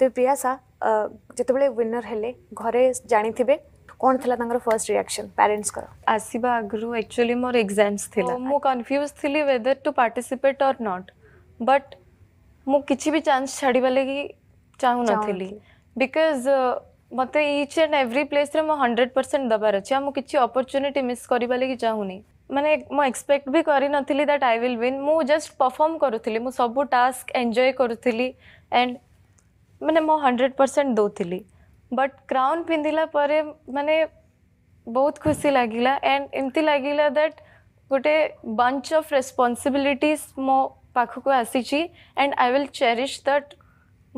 ତେବେ ପ୍ରିୟାସା ଯେତେବେଳେ ୱିନର୍ ହେଲେ ଘରେ ଜାଣିଥିବେ କ'ଣ ଥିଲା ତାଙ୍କର ଫର୍ଷ୍ଟ ରିଆକ୍ସନ୍ ପ୍ୟାରେଣ୍ଟସ୍ଙ୍କର ଆସିବା ଆଗରୁ ଆକ୍ଚୁଆଲି ମୋର ଏକ୍ଜାମ୍ସ ଥିଲା ମୁଁ କନଫ୍ୟୁଜ୍ ଥିଲି whether to participate or not but ମୁଁ କିଛି ବି ଚାନ୍ସ ଛାଡ଼ିବା ଲାଗି ଚାହୁଁନଥିଲି ବିକଜ୍ ମୋତେ ଇଚ୍ ଆଣ୍ଡ ଏଭ୍ରି ପ୍ଲେସ୍ରେ ମୁଁ ହଣ୍ଡ୍ରେଡ଼ ପରସେଣ୍ଟ ଦେବାର ଅଛି ଆଉ ମୁଁ କିଛି ଅପରଚ୍ୟୁନିଟି ମିସ୍ କରିବା ଲାଗି ଚାହୁଁନି ମାନେ ମୁଁ ଏକ୍ସପେକ୍ଟ ବି କରିନଥିଲି ଦ୍ୟାଟ୍ ଆଇ ୱିଲ୍ ୱିନ୍ ମୁଁ ଜଷ୍ଟ ପରଫର୍ମ କରୁଥିଲି ମୁଁ ସବୁ ଟାସ୍କ ଏନ୍ଜୟ କରୁଥିଲି ଆଣ୍ଡ ମାନେ ମୁଁ ହଣ୍ଡ୍ରେଡ଼ ପରସେଣ୍ଟ ଦେଉଥିଲି ବଟ୍ କ୍ରାଉନ୍ ପିନ୍ଧିଲା ପରେ ମାନେ ବହୁତ ଖୁସି ଲାଗିଲା ଆଣ୍ଡ ଏମିତି ଲାଗିଲା ଦ୍ୟାଟ୍ ଗୋଟେ ବଞ୍ଚ ଅଫ୍ ରେସ୍ପନ୍ସିବିଲିଟିଜ୍ ମୋ ପାଖକୁ ଆସିଛି and I will cherish that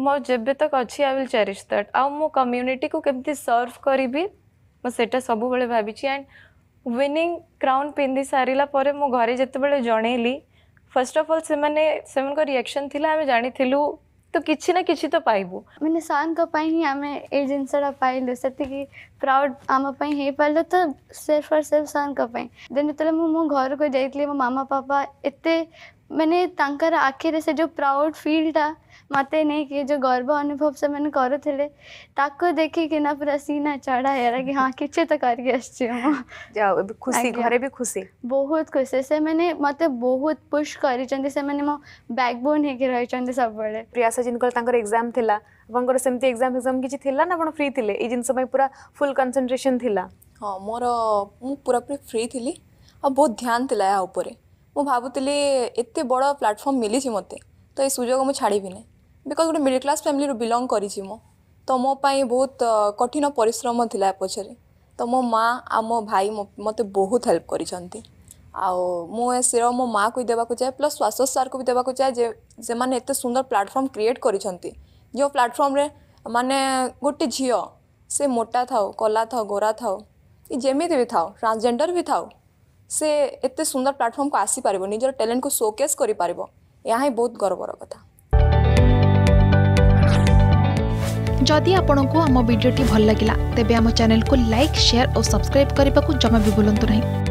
ମୋ ଯେବେ ତକ୍ ଅଛି ଆଇ ୱିଲ୍ ଚେରିଶ୍ ଦ୍ୟାଟ୍ ଆଉ ମୁଁ କମ୍ୟୁନିଟିକୁ କେମିତି ସର୍ଭ କରିବି ମୁଁ ସେଇଟା ସବୁବେଳେ ଭାବିଛି ଆଣ୍ଡ ୱିନିଂ କ୍ରାଉନ୍ ପିନ୍ଧି ସାରିଲା ପରେ ମୁଁ ଘରେ ଯେତେବେଳେ ଜଣେଇଲି ଫାର୍ଷ୍ଟ ଅଫ୍ ଅଲ୍ ସେମାନେ ସେମାନଙ୍କ ରିଆକ୍ସନ୍ ଥିଲା ଆମେ ଜାଣିଥିଲୁ तो किसी ना किसी तो पाइबु मैंने सारे ही आम ये जिनसा पाइलु से प्राउड आम हो पार तो सिर्फ और सिर्फ सारे जो मुझे घर को जाइली मो मामा पापा एत मैंने तंकर आखिर से जो प्राउड फील्डा मत नहीं कि जो गर्व अनुभव से मैंने करूँ ताको देखे कि ना पूरा चढ़ा है कि हाँ किचे तो करके खुशी घरे भी खुशी बहुत खुशी से मैंने मत बहुत पुश कर से मैंने मो बैकबोन है कि रही सब बड़े प्रिया सा जिनको तंकर एग्जाम थिला वंगर सेम एग्जाम एग्जाम किसी थिला ना अपन फ्री थिले ये जिन समय पूरा फुल कंसंट्रेशन थिला हाँ मोर मु पूरा पूरी फ्री थिली और बहुत ध्यान थिला ऊपर ମୁଁ ଭାବୁଥିଲି ଏତେ ବଡ଼ ପ୍ଲାଟଫର୍ମ ମିଳିଛି ମୋତେ ତ ଏ ସୁଯୋଗ ମୁଁ ଛାଡ଼ିବି ନାହିଁ ବିକଜ୍ ଗୋଟେ ମିଡ଼ିଲ୍ କ୍ଲାସ୍ ଫ୍ୟାମିଲିରୁ ବିଲଙ୍ଗ କରିଛି ମୁଁ ତ ମୋ ପାଇଁ ବହୁତ କଠିନ ପରିଶ୍ରମ ଥିଲା ପଛରେ ତ ମୋ ମା' ଆଉ ମୋ ଭାଇ ମୋତେ ବହୁତ ହେଲ୍ପ କରିଛନ୍ତି ଆଉ ମୁଁ ଏ ଶ୍ରେୟ ମୋ ମାଆକୁ ଦେବାକୁ ଚାହେଁ ପ୍ଲସ୍ ଶ୍ୱାସ ସାର୍କୁ ବି ଦେବାକୁ ଚାହେଁ ଯେ ସେମାନେ ଏତେ ସୁନ୍ଦର ପ୍ଲାଟଫର୍ମ କ୍ରିଏଟ୍ କରିଛନ୍ତି ଯେଉଁ ପ୍ଲାଟଫର୍ମରେ ମାନେ ଗୋଟେ ଝିଅ ସେ ମୋଟା ଥାଉ କଲା ଥାଉ ଗୋରା ଥାଉ ଯେମିତି ବି ଥାଉ ଟ୍ରାନ୍ସଜେଣ୍ଡର ବି ଥାଉ से एत सुंदर प्लाटफर्म को आसी पार निजर टैलेंट को सोकेस कर बहुत गर्वर कथा जदि आपण को आम भिडी भल लगा तेब चेल को लाइक सेयार और सब्सक्राइब करने को जमा भी भूलु ना